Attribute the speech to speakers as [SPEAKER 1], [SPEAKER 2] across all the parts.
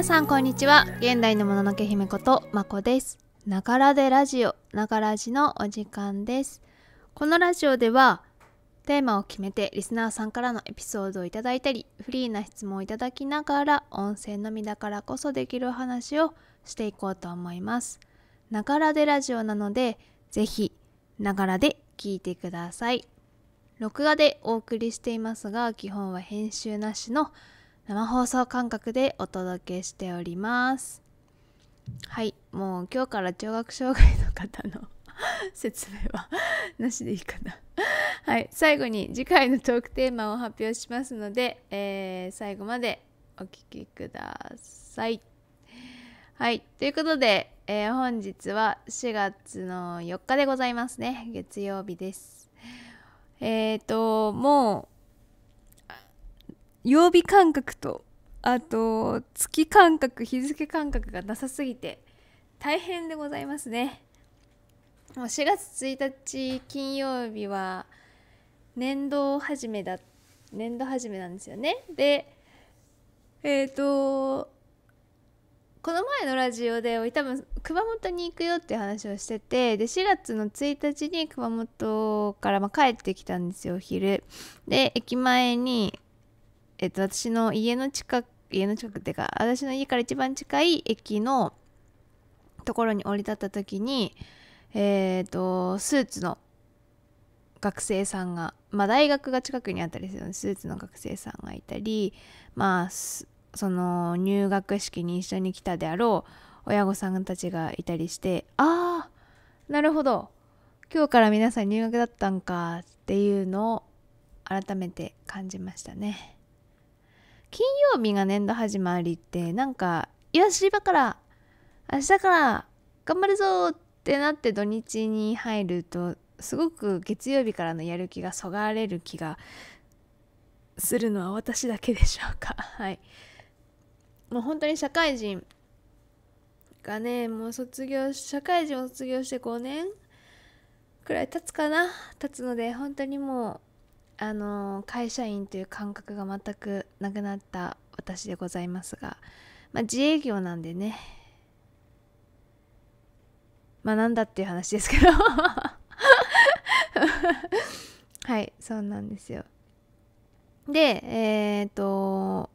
[SPEAKER 1] 皆さんこんにちは現代のもののけ姫ことまこですながらでラジオながらじのお時間ですこのラジオではテーマを決めてリスナーさんからのエピソードをいただいたりフリーな質問をいただきながら温泉のみだからこそできるお話をしていこうと思いますながらでラジオなのでぜひながらで聞いてください録画でお送りしていますが基本は編集なしの「生放送感覚でお届けしておりますはいもう今日から聴覚障害の方の 説明はなしでいいかなはい最後に次回のトークテーマを発表しますので、えー、最後までお聴きくださいはいということで、えー、本日は4月の4日でございますね月曜日ですえっ、ー、ともう曜日感覚とあと月感覚日付感覚がなさすぎて大変でございますねもう4月1日金曜日は年度始めだ年度始めなんですよねでえっ、ー、とこの前のラジオで多分熊本に行くよって話をしててで4月の1日に熊本からま帰ってきたんですよ昼で駅前にえっと、私の家の近く家の近くっていうか私の家から一番近い駅のところに降り立った時にえっ、ー、とスーツの学生さんがまあ大学が近くにあったりするのでスーツの学生さんがいたりまあその入学式に一緒に来たであろう親御さんたちがいたりしてああなるほど今日から皆さん入学だったんかっていうのを改めて感じましたね。金曜日が年度始まりってなんか「よし今から明日から頑張るぞ!」ってなって土日に入るとすごく月曜日からのやる気がそがれる気がするのは私だけでしょうか はいもう本当に社会人がねもう卒業社会人を卒業して5年くらい経つかな経つので本当にもうあの会社員という感覚が全くなくなった私でございますが、まあ、自営業なんでねまあなんだっていう話ですけど はいそうなんですよでえっ、ー、と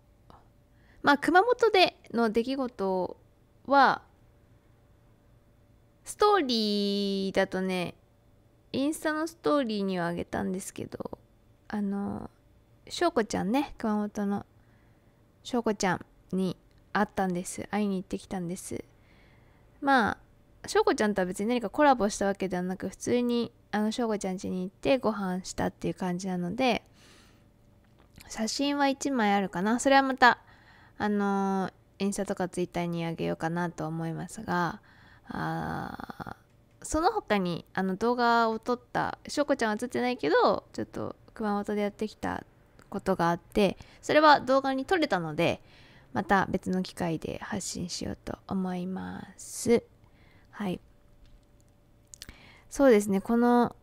[SPEAKER 1] まあ熊本での出来事はストーリーだとねインスタのストーリーにはあげたんですけどあの翔子ちゃんね熊本の翔子ちゃんに会ったんです会いに行ってきたんですまあ翔子ちゃんとは別に何かコラボしたわけではなく普通にあの翔子ちゃん家に行ってご飯したっていう感じなので写真は1枚あるかなそれはまたあのインスタとかツイッターにあげようかなと思いますがあその他にあの動画を撮った翔子ちゃんは写ってないけどちょっと熊本でやってきたことがあってそれは動画に撮れたのでまた別の機会で発信しようと思いますはいそうですねこの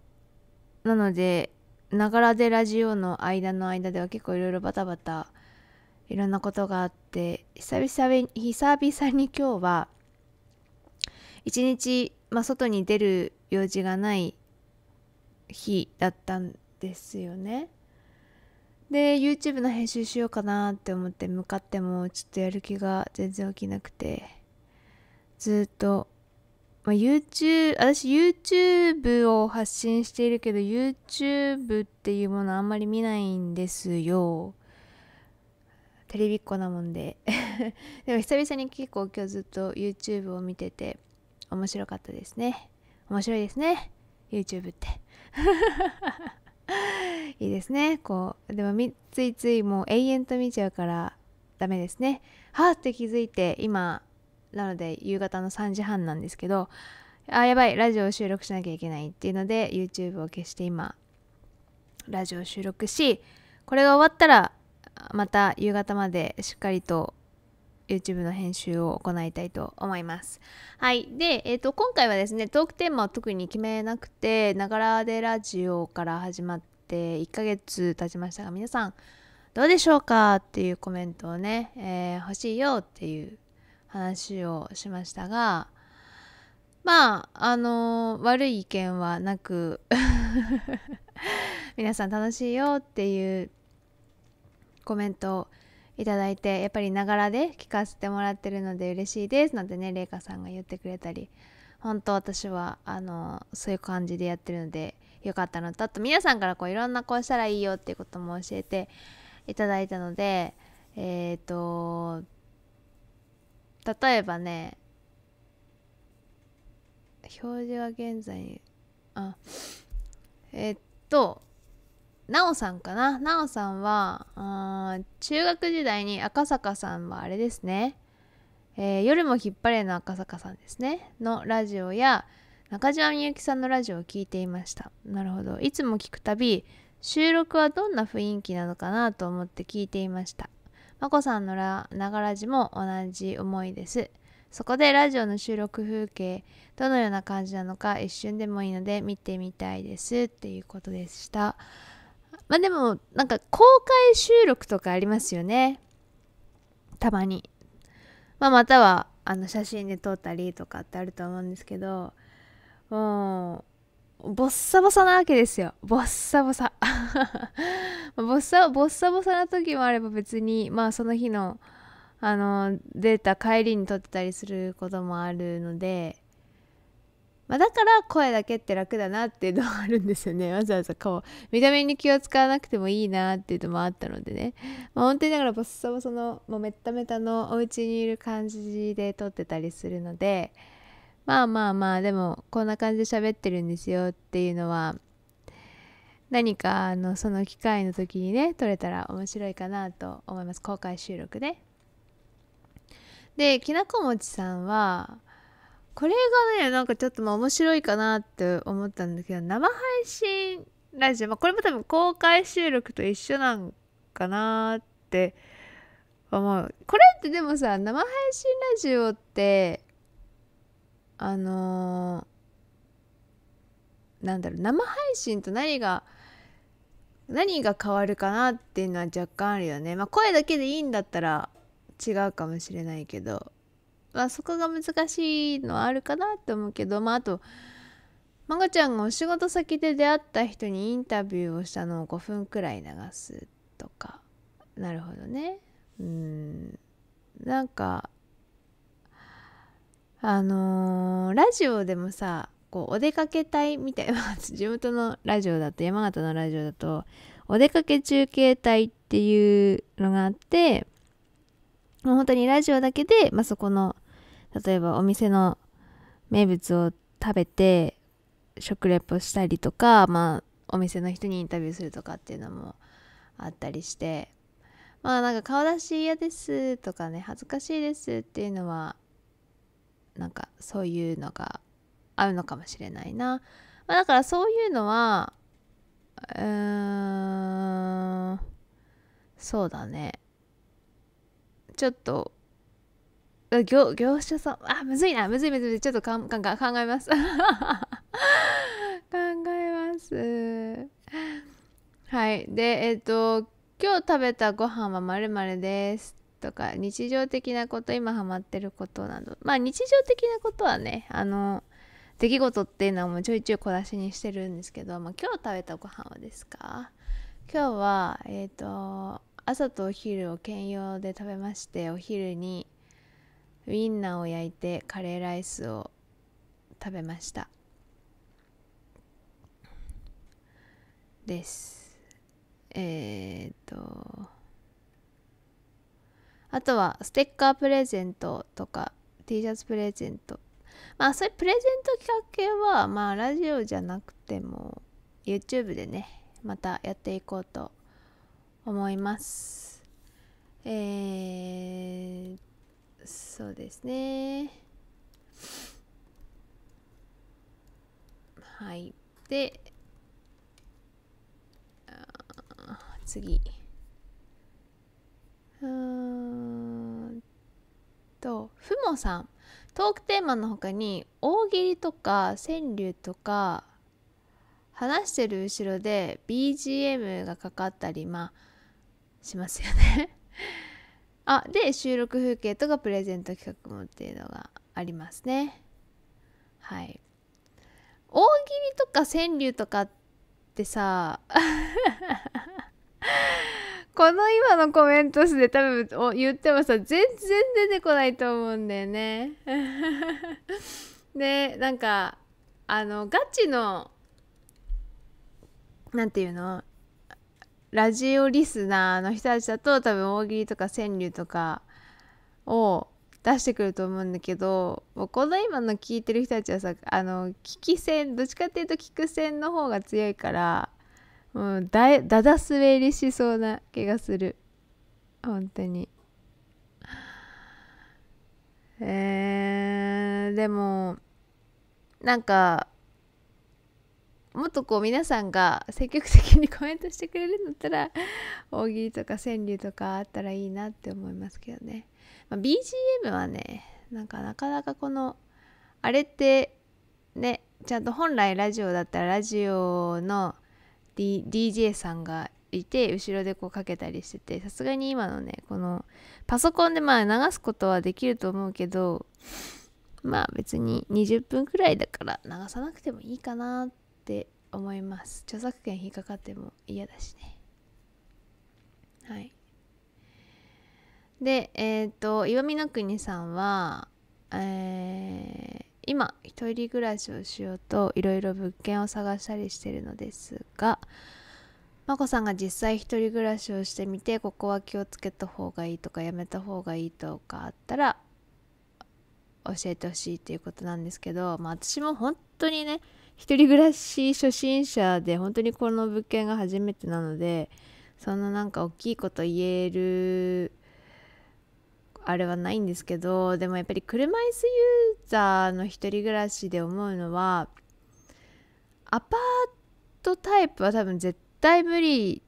[SPEAKER 1] なのでながらでラジオの間の間では結構いろいろバタバタいろんなことがあって久々に久々に今日は一日、まあ、外に出る用事がない日だったんですよねで YouTube の編集しようかなって思って向かってもちょっとやる気が全然起きなくてずっと、まあ、YouTube 私 YouTube を発信しているけど YouTube っていうものあんまり見ないんですよテレビっ子なもんで でも久々に結構今日ずっと YouTube を見てて面白かったですね面白いですね YouTube って いいですねこうでもついついもう永遠と見ちゃうからダメですねはあって気づいて今なので夕方の3時半なんですけどあやばいラジオを収録しなきゃいけないっていうので YouTube を消して今ラジオを収録しこれが終わったらまた夕方までしっかりと YouTube の編集を行いたいと思います。はい。で、えっ、ー、と、今回はですね、トークテーマを特に決めなくて、ながらでラジオから始まって1ヶ月経ちましたが、皆さん、どうでしょうかっていうコメントをね、えー、欲しいよっていう話をしましたが、まあ、あのー、悪い意見はなく 皆さん楽しいよっていうコメントをいただいてやっぱりながらで聞かせてもらってるので嬉しいですなんてね麗華さんが言ってくれたり本当私はあのそういう感じでやってるのでよかったのとあと皆さんからこういろんなこうしたらいいよっていうことも教えていただいたのでえっ、ー、と例えばね表示は現在にあえー、っとなおさんかななおさんは中学時代に赤坂さんはあれですね、えー、夜も引っ張れの赤坂さんですね、のラジオや、中島みゆきさんのラジオを聴いていました。なるほど。いつも聞くたび、収録はどんな雰囲気なのかなと思って聞いていました。まこさんのながらじも同じ思いです。そこでラジオの収録風景、どのような感じなのか一瞬でもいいので見てみたいですっていうことでした。まあでも、なんか公開収録とかありますよね。たまに。まあまたは、あの写真で撮ったりとかってあると思うんですけど、もう、ボッサボサなわけですよ。ボッサボサ。ボッサ、ボッサボサな時もあれば別に、まあその日の、あの、データ帰りに撮ってたりすることもあるので、まあ、だから声だけって楽だなっていうのはあるんですよね わざわざこう見た目に気を使わなくてもいいなっていうのもあったのでね、まあ、本当にだからボッサボサのもうめっためたのお家にいる感じで撮ってたりするのでまあまあまあでもこんな感じで喋ってるんですよっていうのは何かあのその機会の時にね撮れたら面白いかなと思います公開収録で。できなこもちさんはこれがねなんかちょっとまあ面白いかなって思ったんだけど生配信ラジオ、まあ、これも多分公開収録と一緒なんかなって思うこれってでもさ生配信ラジオってあのー、なんだろう生配信と何が何が変わるかなっていうのは若干あるよねまあ声だけでいいんだったら違うかもしれないけどまあ、そこが難しいのはあるかなって思うけど、まあ、あとまこちゃんがお仕事先で出会った人にインタビューをしたのを5分くらい流すとかなるほどねうんなんかあのー、ラジオでもさこうお出かけ隊みたいな地元のラジオだと山形のラジオだとお出かけ中継隊っていうのがあってもう本当にラジオだけで、まあ、そこの例えばお店の名物を食べて食レポしたりとか、まあ、お店の人にインタビューするとかっていうのもあったりしてまあなんか顔出し嫌ですとかね恥ずかしいですっていうのはなんかそういうのが合うのかもしれないな、まあ、だからそういうのはうーんそうだねちょっと業業者さんあむずいなむずいむずいちょっとかんかんか考えます 考えますはいでえっ、ー、と今日食べたご飯はまるですとか日常的なこと今ハマってることなどまあ日常的なことはねあの出来事っていうのはもうちょいちょい小出しにしてるんですけど、まあ、今日食べたご飯はですか今日はえっ、ー、と朝とお昼を兼用で食べましてお昼にウインナーを焼いてカレーライスを食べましたですえー、っとあとはステッカープレゼントとか T シャツプレゼントまあそういうプレゼント企画系はまあラジオじゃなくても YouTube でねまたやっていこうと思いますえー、そうですねはいで次うんとふもさんトークテーマの他に大喜利とか川柳とか話してる後ろで BGM がかかったりまあしますよねあで収録風景とかプレゼント企画もっていうのがありますねはい大喜利とか川柳とかってさ この今のコメント数で多分言ってもさ全然出てこないと思うんだよね でなんかあのガチの何て言うのラジオリスナーの人たちだと多分大喜利とか川柳とかを出してくると思うんだけどこの今の聞いてる人たちはさあの聞き戦どっちかっていうと聞く戦の方が強いからもうだだだ滑りしそうな気がする本当にえー、でもなんかもっとこう皆さんが積極的にコメントしてくれるんだったら大喜利とか川柳とかあったらいいなって思いますけどね、まあ、BGM はねなんかなかなかこのあれってねちゃんと本来ラジオだったらラジオの、D、DJ さんがいて後ろでこうかけたりしててさすがに今のねこのパソコンでまあ流すことはできると思うけどまあ別に20分くらいだから流さなくてもいいかなってって思います著作権引っかかっても嫌だしねはいでえっ、ー、と岩見の国さんはえー、今一人暮らしをしようといろいろ物件を探したりしてるのですが眞子さんが実際一人暮らしをしてみてここは気をつけた方がいいとかやめた方がいいとかあったら教えてほしいっていうことなんですけど、まあ、私も本当にね一人暮らし初心者で本当にこの物件が初めてなのでそんななんか大きいこと言えるあれはないんですけどでもやっぱり車椅子ユーザーの一人暮らしで思うのはアパートタイプは多分絶対無理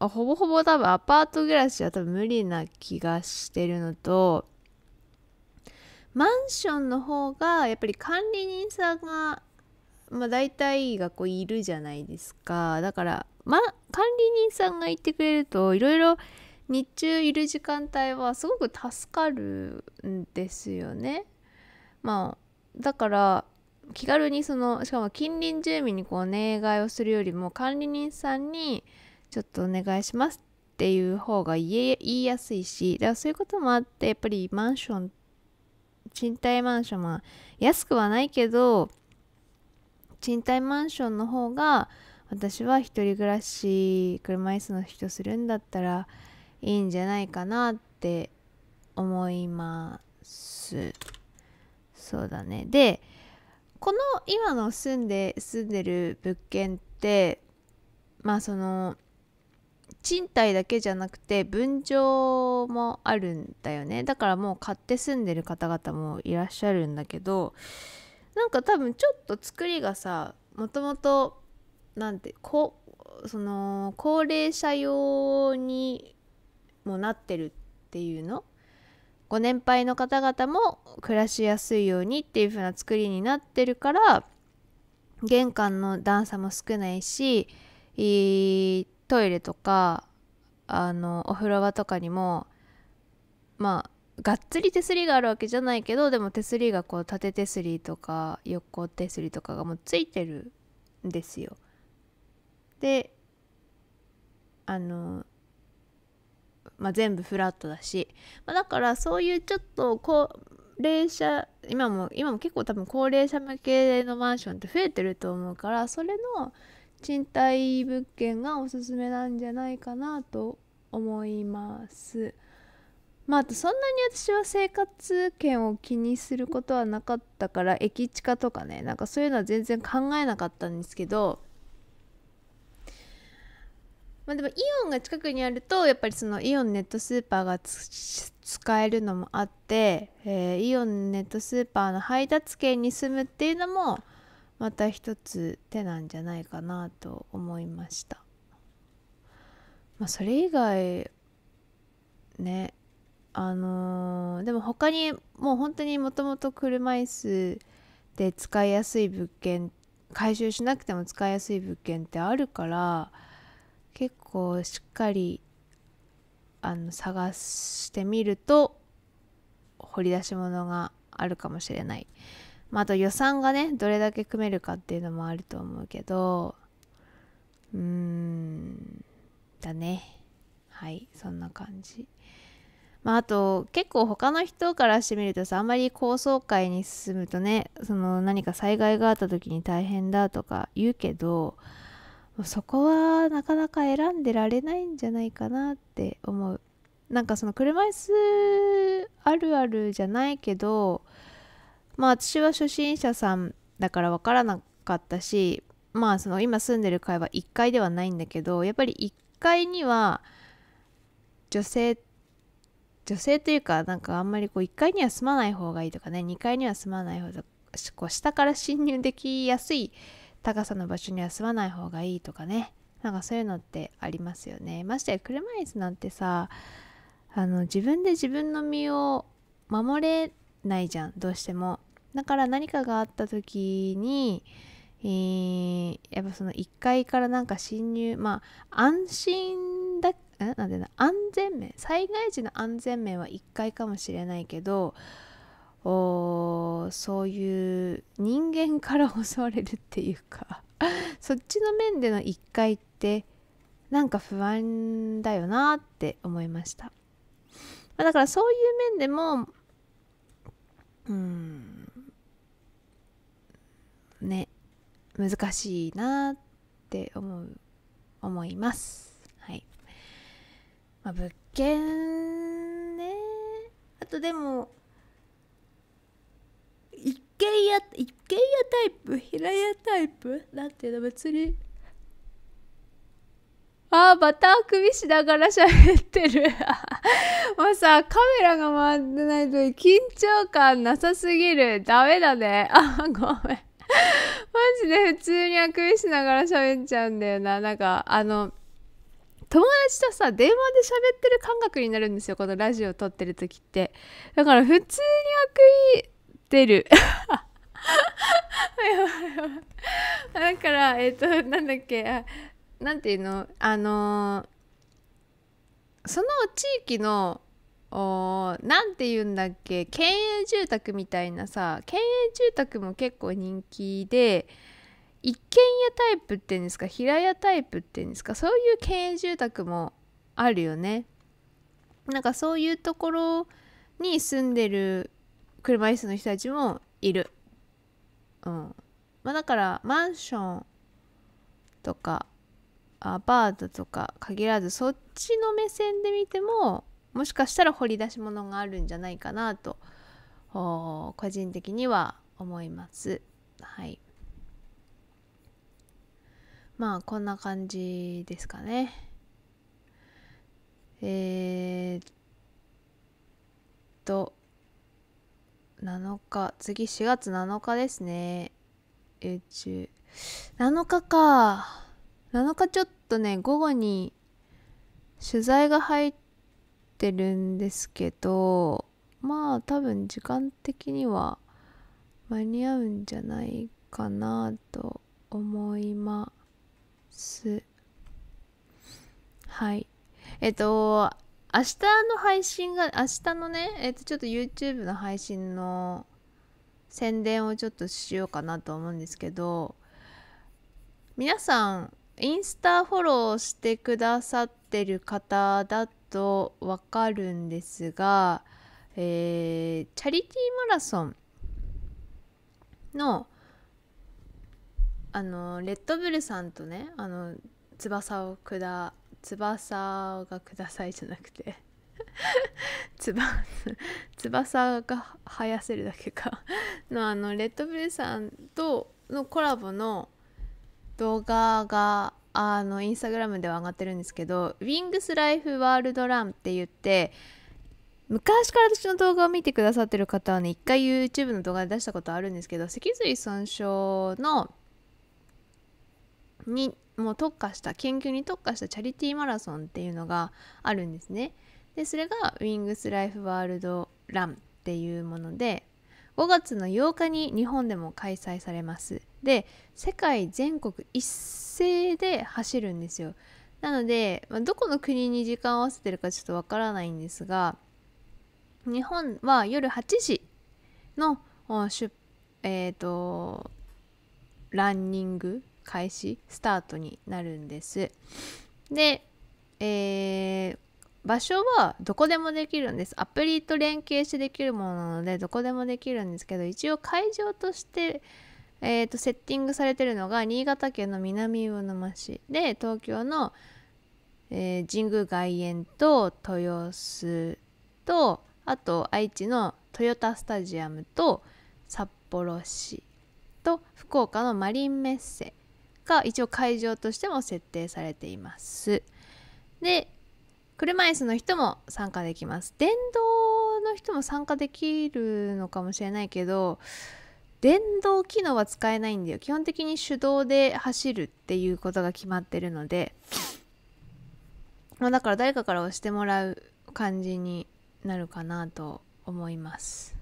[SPEAKER 1] ほぼほぼ多分アパート暮らしは多分無理な気がしてるのとマンションの方がやっぱり管理人さんがまあ、大体がこういるじゃないですかだから、ま、管理人さんがいてくれるといろいろ日中いる時間帯はすごく助かるんですよね。まあ、だから気軽にそのしかも近隣住民にこうお願いをするよりも管理人さんにちょっとお願いしますっていう方が言いやすいしだからそういうこともあってやっぱりマンション賃貸マンションは安くはないけど賃貸マンションの方が私は1人暮らし車椅子の人するんだったらいいんじゃないかなって思いますそうだねでこの今の住んで住んでる物件ってまあその賃貸だけじゃなくて分譲もあるんだよねだからもう買って住んでる方々もいらっしゃるんだけどなんか多分ちょっと作りがさもともとなんてこその高齢者用にもなってるっていうのご年配の方々も暮らしやすいようにっていう風な作りになってるから玄関の段差も少ないしトイレとかあのお風呂場とかにもまあがっつり手すりがあるわけじゃないけどでも手すりがこう縦手すりとか横手すりとかがもうついてるんですよ。であの、まあ、全部フラットだし、まあ、だからそういうちょっとこう齢者今も今も結構多分高齢者向けのマンションって増えてると思うからそれの賃貸物件がおすすめなんじゃないかなと思います。まああとそんなに私は生活圏を気にすることはなかったから駅地下とかねなんかそういうのは全然考えなかったんですけどまあ、でもイオンが近くにあるとやっぱりそのイオンネットスーパーが使えるのもあって、えー、イオンネットスーパーの配達圏に住むっていうのもまた一つ手なんじゃないかなと思いました。まあ、それ以外ねあのー、でも他にもう本当にもともと車椅子で使いやすい物件回収しなくても使いやすい物件ってあるから結構しっかりあの探してみると掘り出し物があるかもしれない、まあ、あと予算がねどれだけ組めるかっていうのもあると思うけどうーんだねはいそんな感じまあ、あと結構他の人からしてみるとさあんまり高層階に進むとねその何か災害があった時に大変だとか言うけどそこはなかなか選んでられないんじゃないかなって思うなんかその車椅子あるあるじゃないけどまあ私は初心者さんだから分からなかったしまあその今住んでる階は1階ではないんだけどやっぱり1階には女性って女性というかなんかあんまりこう1階には住まない方がいいとかね2階には住まない方がこう下から侵入できやすい高さの場所には住まない方がいいとかねなんかそういうのってありますよねましてや車椅子なんてさあの自分で自分の身を守れないじゃんどうしてもだから何かがあった時にえー、やっぱその1階からなんか侵入まあ安心だなんでな安全面災害時の安全面は1階かもしれないけどおそういう人間から襲われるっていうか そっちの面での1階ってなんか不安だよなって思いました、まあ、だからそういう面でもうんね難しいなって思う思いますはい、まあ、物件ねあとでも一軒家一軒家タイプ平屋タイプなんていうの別にああ、またあくびしながら喋ってる。もうさ、カメラが回ってないと緊張感なさすぎる。ダメだね。あ、ごめん。ジで普通にあくびしながら喋っちゃうんだよな。なんか、あの、友達とさ電話で喋ってる感覚になるんですよこのラジオ撮ってる時ってだから普通にあくび出る だからえっ、ー、となんだっけなんていうのあのー、その地域のおなんて言うんだっけ県営住宅みたいなさ県営住宅も結構人気で一軒家タイプっていうんですか平屋タイプっていうんですかそういう県営住宅もあるよねなんかそういうところに住んでる車椅子の人たちもいるうんまあだからマンションとかアパートとか限らずそっちの目線で見てももしかしたら掘り出し物があるんじゃないかなと個人的には思います。はい。まあこんな感じですかね。えー、っと7日次4月7日ですね。宇7日か7日ちょっとね午後に取材が入っってるんですけどまあ多分時間的には間に合うんじゃないかなと思いますはいえっと明日の配信が明日のねえっとちょっと YouTube の配信の宣伝をちょっとしようかなと思うんですけど皆さんインスタフォローしてくださってる方だっとわかるんですが、えー、チャリティーマラソンのあのレッドブルさんとねあの翼をくだ翼がくださいじゃなくて 翼翼が生やせるだけかのあのレッドブルさんとのコラボの動画があのインスタグラムでは上がってるんですけど「ウィングスライフワールドラン」って言って昔から私の動画を見てくださってる方はね一回 YouTube の動画で出したことあるんですけど脊髄損傷のにもう特化した研究に特化したチャリティーマラソンっていうのがあるんですね。でそれが「ウィングスライフワールドラン」っていうもので5月の8日に日本でも開催されます。で世界全国一斉で走るんですよなので、まあ、どこの国に時間を合わせてるかちょっとわからないんですが日本は夜8時の出えっ、ー、とランニング開始スタートになるんですで、えー、場所はどこでもできるんですアプリと連携してできるものなのでどこでもできるんですけど一応会場としてえーと、セッティングされてるのが新潟県の南魚沼市で東京の、えー、神宮外苑と豊洲とあと愛知の豊田スタジアムと札幌市と福岡のマリンメッセが一応会場としても設定されています。で車椅子の人も参加できます。電動の人も参加できるのかもしれないけど電動機能は使えないんだよ基本的に手動で走るっていうことが決まってるので、まあ、だから誰かから押してもらう感じになるかなと思います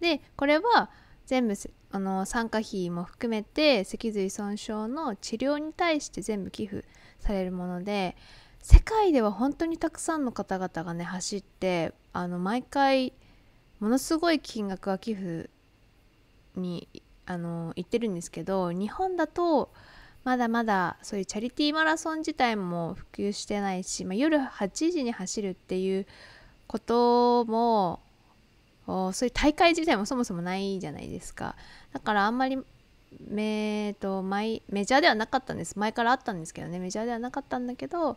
[SPEAKER 1] でこれは全部あの参加費も含めて脊髄損傷の治療に対して全部寄付されるもので世界では本当にたくさんの方々がね走ってあの毎回ものすごい金額が寄付にあの行ってるんですけど日本だとまだまだそういうチャリティーマラソン自体も普及してないし、まあ、夜8時に走るっていうこともそういう大会自体もそもそもないじゃないですかだからあんまりメとマイメジャーではなかったんです前からあったんですけどねメジャーではなかったんだけど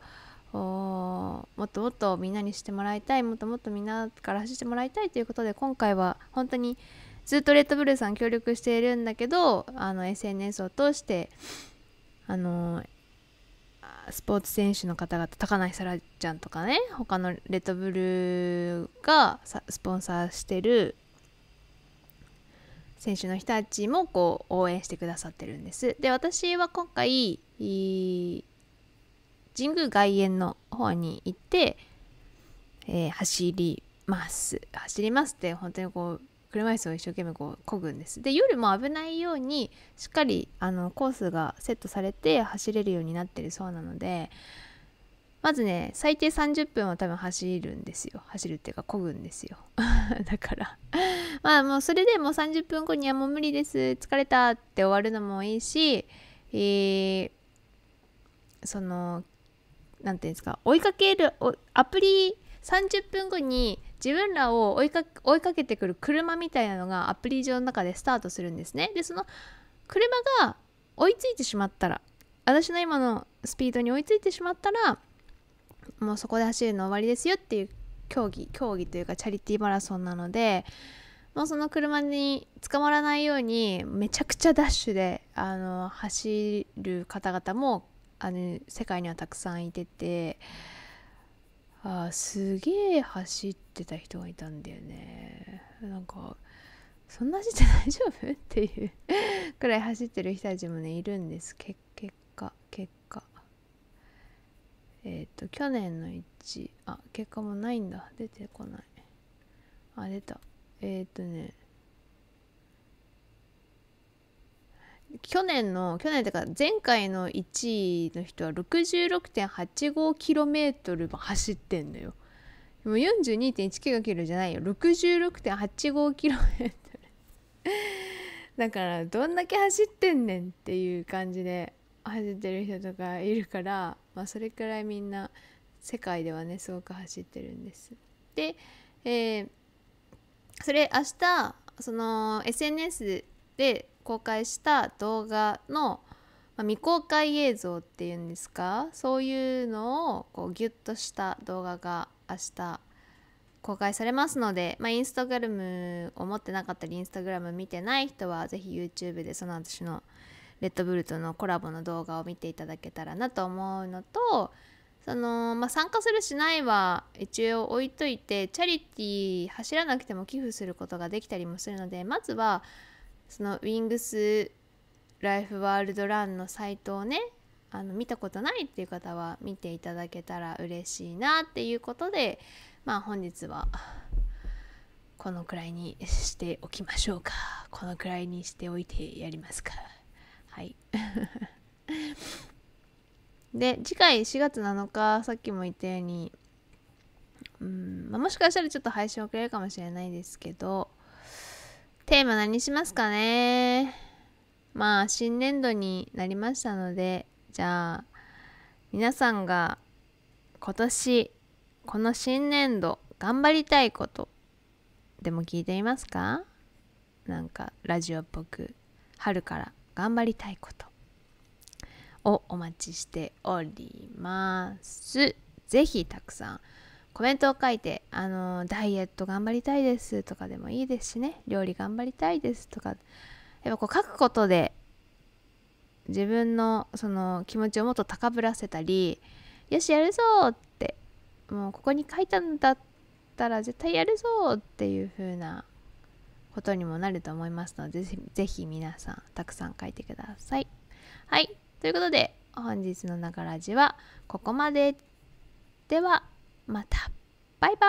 [SPEAKER 1] もっともっとみんなにしてもらいたいもっともっとみんなから走ってもらいたいということで今回は本当にずっとレッドブルさん協力しているんだけどあの SNS を通してあのスポーツ選手の方々高梨沙羅ちゃんとかね他のレッドブルがスポンサーしてる選手の人たちもこう応援してくださってるんです。で私は今回神宮外苑の方に行って、えー、走ります。走りますって本当にこう車椅子を一生懸命こう漕ぐんですで夜も危ないようにしっかりあのコースがセットされて走れるようになってるそうなのでまずね最低30分は多分走るんですよ走るっていうか漕ぐんですよ だからまあもうそれでもう30分後にはもう無理です疲れたって終わるのもいいし、えー、その何て言うんですか追いかけるアプリ30分後に自分らを追いか追いかけてくる車みたいなのがアプリ上の中でスタートするんですねでその車が追いついてしまったら私の今のスピードに追いついてしまったらもうそこで走るの終わりですよっていう競技競技というかチャリティーマラソンなのでもうその車に捕まらないようにめちゃくちゃダッシュであの走る方々もあの世界にはたくさんいてて。あすげえ走ってた人がいたんだよねなんかそんな走って大丈夫っていうくらい走ってる人たちもねいるんです結果結果えっ、ー、と去年の1あ結果もないんだ出てこないあ出たえっ、ー、とね去年の去年というか前回の1位の人は 66.85km も走ってんのよ。42.195km じゃないよ 66.85km だからどんだけ走ってんねんっていう感じで走ってる人とかいるから、まあ、それくらいみんな世界ではねすごく走ってるんです。で、えー、それ明日その SNS で公開した動画の、ま未公開映像っていうんですかそういうのをこうギュッとした動画が明日公開されますので、まあ、インスタグラムを持ってなかったりインスタグラム見てない人はぜひ YouTube でその私のレッドブルとのコラボの動画を見ていただけたらなと思うのとその、まあ、参加するしないは一応置いといてチャリティー走らなくても寄付することができたりもするのでまずはそのウィングスライフワールドランのサイトをねあの見たことないっていう方は見ていただけたら嬉しいなっていうことでまあ本日はこのくらいにしておきましょうかこのくらいにしておいてやりますかはい で次回4月7日さっきも言ったようにうん、まあ、もしかしたらちょっと配信遅れるかもしれないですけどテーマ何しますかねまあ新年度になりましたのでじゃあ皆さんが今年この新年度頑張りたいことでも聞いていますかなんかラジオっぽく春から頑張りたいことをお待ちしております。ぜひたくさんコメントを書いて、あのダイエット頑張りたいですとかでもいいですしね、料理頑張りたいですとか、やっぱこう書くことで自分のその気持ちをもっと高ぶらせたり、よしやるぞってもうここに書いたんだったら絶対やるぞっていう風なことにもなると思いますのでぜひ皆さんたくさん書いてください。はいということで本日の「ながらじ」はここまでではまたバイバ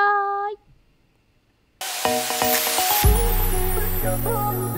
[SPEAKER 1] ーイ